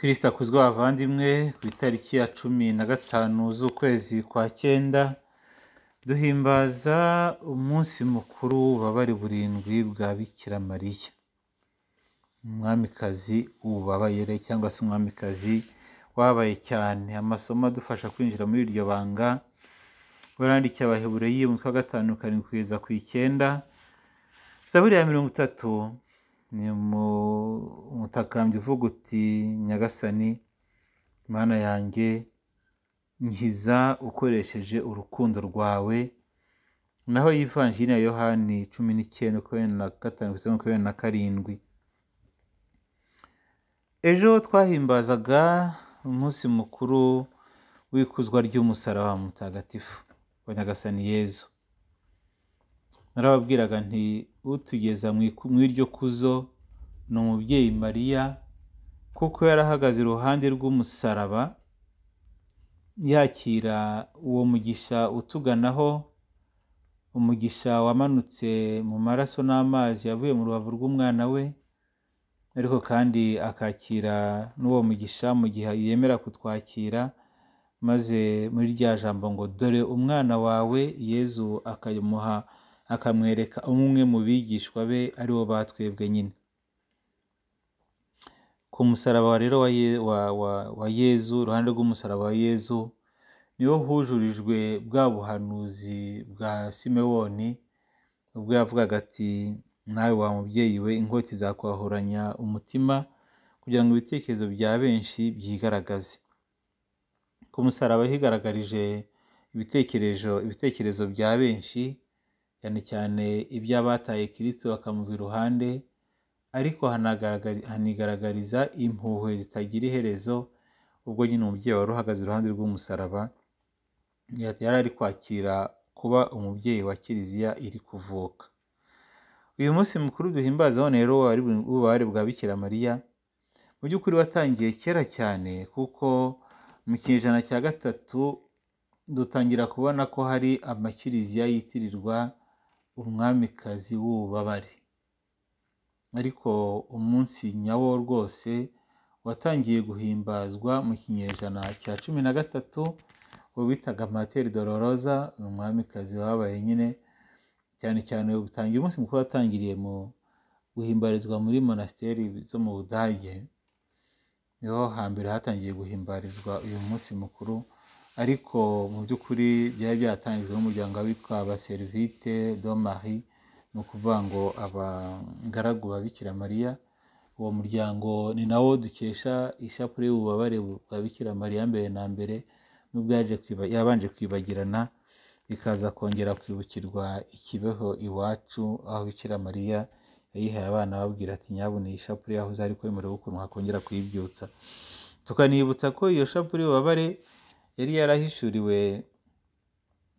kirisita kuzwa abavandimwe ku itariki ya cumi na gatanu z'ukwezi kwa cyenda duhimbaza umunsi mukuru w'ububabare burindwi bwa bikira mariya umwamikazi w'ububabayere cyangwa se umwamikazi wabaye cyane amasomo adufasha kwinjira muri iryo banga barandikiye abahebureyi umutwe wa gatanu karindwi kugeza ku icyenda zaburiya ya mirongo itatu ni umutakambyi uvuga uti nyagasani mana yanjye nkiza ukoresheje urukundo rwawe naho yivanjiri ya yohani cumi n'icyenda makumyabiri na gatanu kugeza makumyabiri na karindwi ejo twahimbazaga umunsi mukuru w'ikuzwa ry'umusaraba mutagatifu wa nyagasani yezu narababwiraga nti utugeza mu iryo kuzo ni umubyeyi mariya kuko yarahagaze iruhande rw'umusaraba yakira uwo mugisha utuganaho umugisha wamanutse mu maraso n'amazi yavuye mu rubavu rw'umwana we ariko kandi akakira n'uwo mugisha mu gihe yemera kutwakira maze muri rya jambo ngo dore umwana wawe yezu akamuha akamwereka umwe mu bigishwa be ari bo batwebwe nyine ku musaraba rero wa yezu iruhande rw'umusaraba wa yezu niho hujurijwe bwa buhanuzi bwa simewoni ubwo yavugaga ati nawe wa mubyeyi we inkoti zakwahuranya umutima kugira ngo ibitekerezo bya benshi byigaragaze ku musaraba higaragarije ibitekerezo ibitekerezo bya benshi cyane cyane iby'abataye kirisito bakamuva iruhande ariko hanigaragariza impuhwe zitagira iherezo ubwo nyine umubyeyi wari uhagaze iruhande rw'umusaraba yari ari kwakira kuba umubyeyi wa kiliziya iri kuvuka uyu munsi mukuru duhimbazaho rero w'ububabare bwa bikira mariya mu by'ukuri watangiye kera cyane kuko mu kinyejana cya gatatu dutangira kubona ko hari amakiliziya yitirirwa umwamikazi w'ububabare ariko umunsi nyawo rwose watangiye guhimbazwa mu kinyejana cya cumi na gatatu uwo bitaga materi doloroza ni umwamikazi wabaye nyine cyane cyane utangiye umunsi mukuru watangiriye mu guhimbarizwa muri monasiteri zo mu budage niho hambere hatangiye guhimbarizwa uyu munsi mukuru ariko mu by'ukuri byari byatangijwe n'umuryango witwa abaserivite do marie ni ukuvuga ngo abagaragu babikira bikira mariya uwo muryango ni nawo dukesha ishapure y'ububabare bwa bikira mariya mbere na mbere nubwo yabanje kwibagirana ikaza kongera kwibukirwa ikibeho iwacu aho bikira mariya yayihaye abana babwira ati nyabuna iyi shapure yahoze ariko yemerewe ukuntu hakongera kuyibyutsa tukanibutsa ko iyo shapure y'ububabare yari yarahishuriwe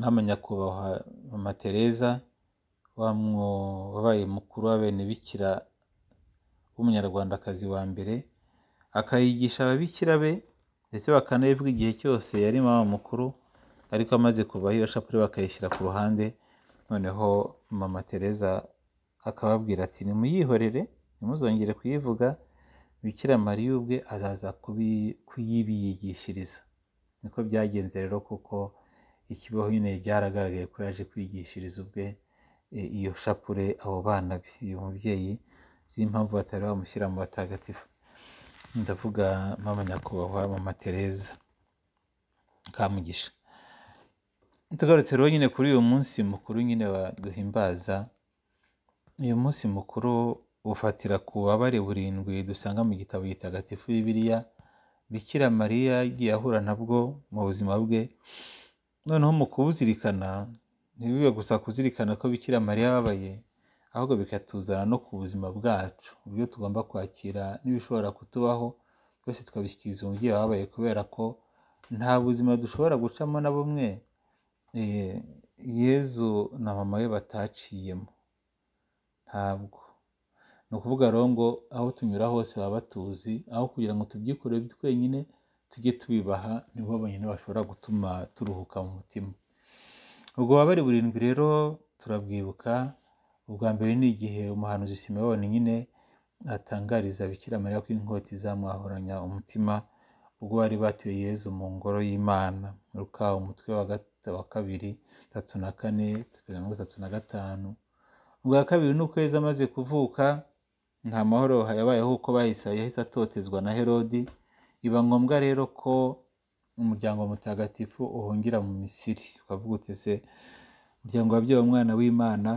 mama nyakubahwa mama tereza wabaye mukuru bikira w'umunyarwandakazi wa mbere akayigisha ababikira be ndetse bakanayivuga igihe cyose yari mama mukuru ariko amaze kuvaho iyo shapure bakayishyira ku ruhande noneho mama tereza akababwira ati nimuyihorere ntimuzongere kuyivuga bikira mariya ubwe azaza kuyibiyigishiriza niko byagenze rero kuko ikibaho nyine byaragaragaye ko yaje kwigishiriza ubwe e, iyo shapure abo bana be uyu mubyeyi ziri impamvu batari bamushyira mu batagatifu ndavuga mama nyakubahwa mama tereza kamugisha tugarutse rero nyine kuri uyu munsi mukuru nyine waduhimbaza uyu munsi mukuru ufatira ku babare burindwi dusanga mu gitabo gitagatifu bibiliya bikira mariya yagiye ahura nabwo mu buzima bwe noneho mu kubuzirikana ntibibe gusa kuzirikana ko bikira mariya yababaye ahubwo bikatuzana no ku buzima bwacu uburyo tugomba kwakira n'ibishobora kutubaho byose twabishyikiriza umubyeyi wababaye kubera ko nta buzima dushobora gucamo na bumwe eh, yezu na mama we bataciyemo ntabwo ni ukuvuga rero ngo aho tunyura hose baba batuzi aho kugira ngo tubyikore twenyine tujye tubibaha nibo bonyine bashobora gutuma turuhuka mu mutima ubwo babari burindwi rero turabwibuka ubwa mbere ni igihe umuhanuzi simewoni nyine atangariza bikira mariya ko inkoti izamwahoranya umutima ubwo bari batuye yezu mu ngoro y'imana ruka umutwe wa wa kabiri tatu na kane mirongo na gatanu ubwa kabiri ni uko amaze kuvuka nta mahoro yabayeho kuko Bayisaya yahise atotezwa na Herodi iba ngombwa rero ko umuryango mutagatifu uhungira mu Misiri ukavuga uti se umuryango wabyaye umwana w'Imana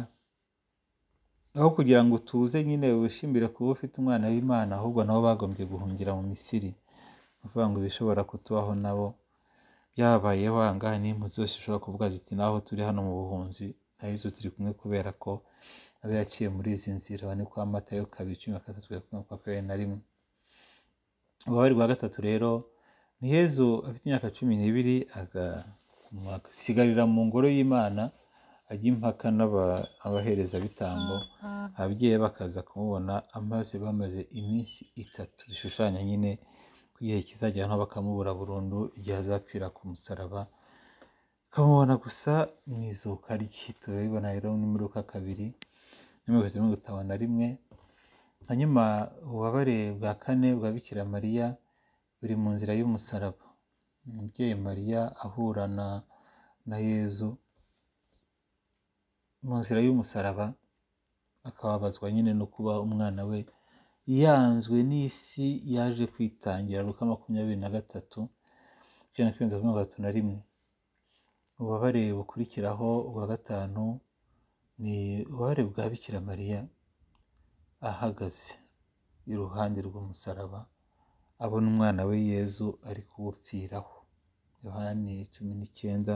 aho kugira ngo utuze nyine wishimire kuba ufite umwana w'Imana ahubwo nabo bagombye guhungira mu Misiri kuvuga ngo ibishobora kutubaho nabo byabayeho ahangaha n'impunzi zose ushobora kuvuga ziti naho turi hano mu buhunzi nayo izo turi kumwe kubera ko abe yaciye muri izi nzira ni kwa matayo kabiri cumi na gatatu makumyabiri na rimwe uruhare rwa gatatu rero ni hezu afite imyaka cumi n'ibiri agasigarira mu ngoro y'imana ajya impaka n'abaherezabitambo ababyeyi bakaza kumubona amaze bamaze iminsi itatu bishushanya nyine ku gihe kizajya bakamubura burundu igihe azapfira ku musaraba bakamubona gusa mu izuka rye turabibona rero ni muri kabiri n'imirongo mirongo itanu na rimwe hanyuma ububabare bwa kane bwa bikira mariya buri mu nzira y'umusaraba umubyeyi mariya ahurana na yezu mu nzira y'umusaraba akababazwa nyine no kuba umwana we yanzwe n'isi yaje kwitangira ruka makumyabiri na gatatu ijana na mirongo itatu na rimwe ububabare bukurikiraho ubwa gatanu ni uruhare bwa Bikiramariya ahagaze iruhande rw'umusaraba abona umwana we yezu ari kuwupfiraho yohani cumi n'icyenda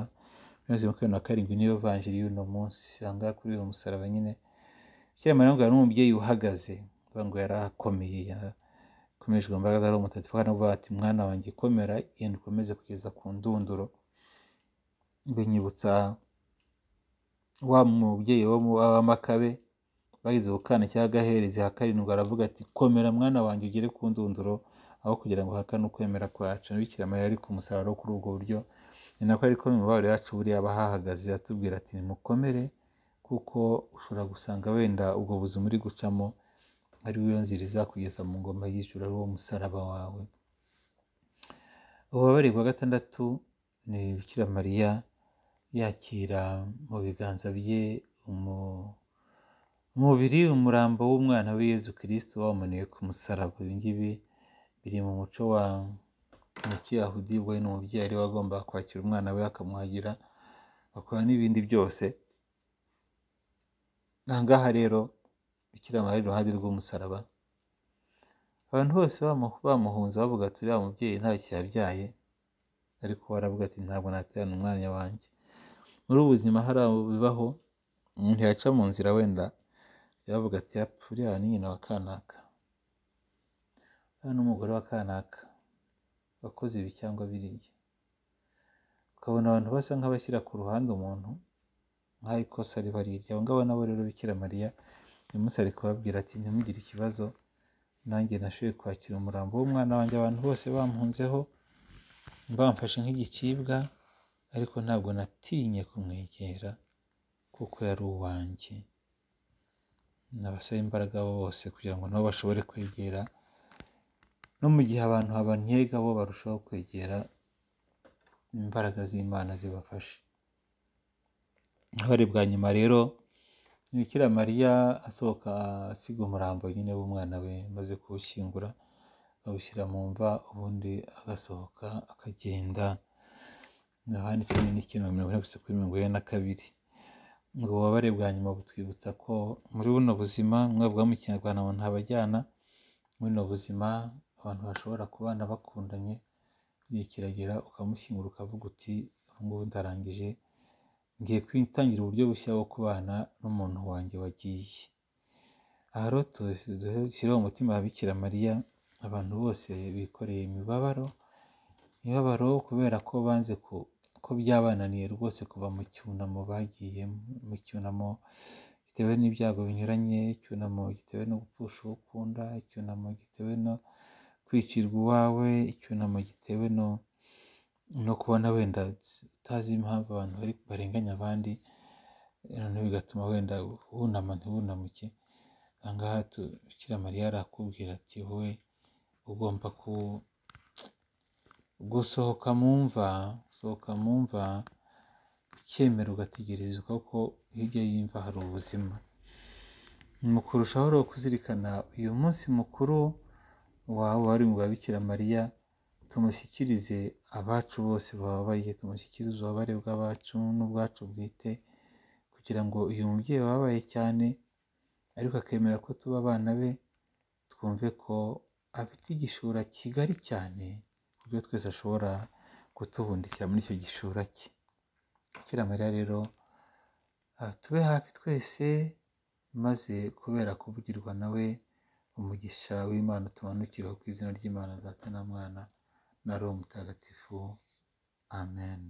makumyabiri na karindwi niyo vanjiri y'uno munsi ahangaha kuri uyu musaraba nyine Bikiramariya ngo n'umubyeyi uhagaze uvuga ngo yari akomeye yakomejwe imbaraga za roho kandi avuga ati mwana wanjye komera genda ukomeze kugeza ku ndunduro mbinyibutsa wa mubyeyi w'amakabe bageze ku kana cy'agaherezi hakarindwi aravuga ati komera mwana wanjye ugere ku ndunduro aho kugira ngo hakane ukwemera kwacu bikira mariya ari ku musaruro kuri ubwo buryo ni nako ariko mu mibabaro yacu buriya aba hahagaze atubwira ati nimukomere kuko ushobora gusanga wenda ubwo buzima uri gucamo ari wo kugeza mu ngoma yishyura ari wo musaraba wawe ububabare bwa gatandatu ni bikira mariya yakira mu biganza bye umubiri umurambo w'umwana we Yezu kirisiti wamuniwe ku musaraba ibi ngibi biri mu muco wa kiyahudi we numubyeyi umubyeyi wagomba kwakira umwana we akamuhagira bakora n'ibindi byose ahangaha rero bikira mariya iruhande rw'umusaraba abantu bose bamuhunze bavuga ati uriya mubyeyi ntacyo yabyaye ariko we ati ntabwo naterana umwanya wanjye muri ubu buzima hariya bibaho umuntu yaca mu nzira wenda yavuga ati uriya ni nyina wa kanaka uriya ni wa kanaka wakoze ibi cyangwa biriya ukabona abantu basa nk'abashyira ku ruhande umuntu nk'aho ikosa riba rirya abo ngabo nabo rero bikira mariya uyu ari kubabwira ati ntimugire ikibazo nanjye nashoboye kwakira umurambo w'umwana wanjye abantu bose bamuhunzeho bamfashe nk’igikibwa, ariko ntabwo natinye kumwegera kuko yari uwanjye nabasaba imbaraga bose kugira ngo nabo bashobore kwegera no mu gihe abantu babanyega bo barushaho kwegera imbaraga z'imana zibafashe ahari bwa nyuma rero bikira mariya asohoka asiga umurambo nyine w'umwana we maze kuwushyingura awushyira mu mva ubundi agasohoka akagenda yohani cumi n'icyenda mirongo inani kuri mirongo ine na kabiri ngo ububabare bwa nyuma butwibutsa ko muri buno buzima mwavuga mu kinyarwanda abantu ntabajyana muri buno buzima abantu bashobora kubana bakundanye igihe kiragera ukamushyingura ukavuga uti ubu ngubu ndarangije ngiye kwitangira uburyo bushya bwo kubana n'umuntu wanjye wagiye aha rero dushyiraho umutima wa bikira mariya abantu bose bikoreye imibabaro imibabaro kubera ko banze ko byabananiye rwose kuva mu cyunamo bagiye mu cyunamo gitewe n'ibyago binyuranye, icyunamo gitewe no gupfusha uwo ukunda, icyunamo gitewe no kwicirwa iwawe, icyunamo gitewe no no kubona wenda utazi impamvu abantu bari barenganya abandi, noneho bigatuma wenda wunama ntiwunamuke, aha ngaha Bikira Mariya arakubwira ati wowe ugomba ku... gusohoka mu mva gusohoka mu mva ukemera ugategerezwa ko hirya y'imva hari ubuzima mu kurushaho rero kuzirikana uyu munsi mukuru wawe wari mu bikira mariya tumushyikirize abacu bose bababaye tumushyikirize ububabare bw'abacu n'ubwacu bwite kugira ngo uyu mubyeyi wababaye cyane ariko akemera ko tuba abana be twumve ko afite igishura kigari cyane uburyo twese ashobora kutubundikira muri icyo gishura cye Mariya rero ah, tube hafi twese maze kubera kuvugirwa nawe umugisha w'imana tumanukiraho ku izina ry'imana data na mwana na roho mutagatifu amen